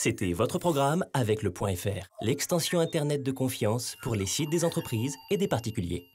C'était votre programme avec le .fr, l'extension Internet de confiance pour les sites des entreprises et des particuliers.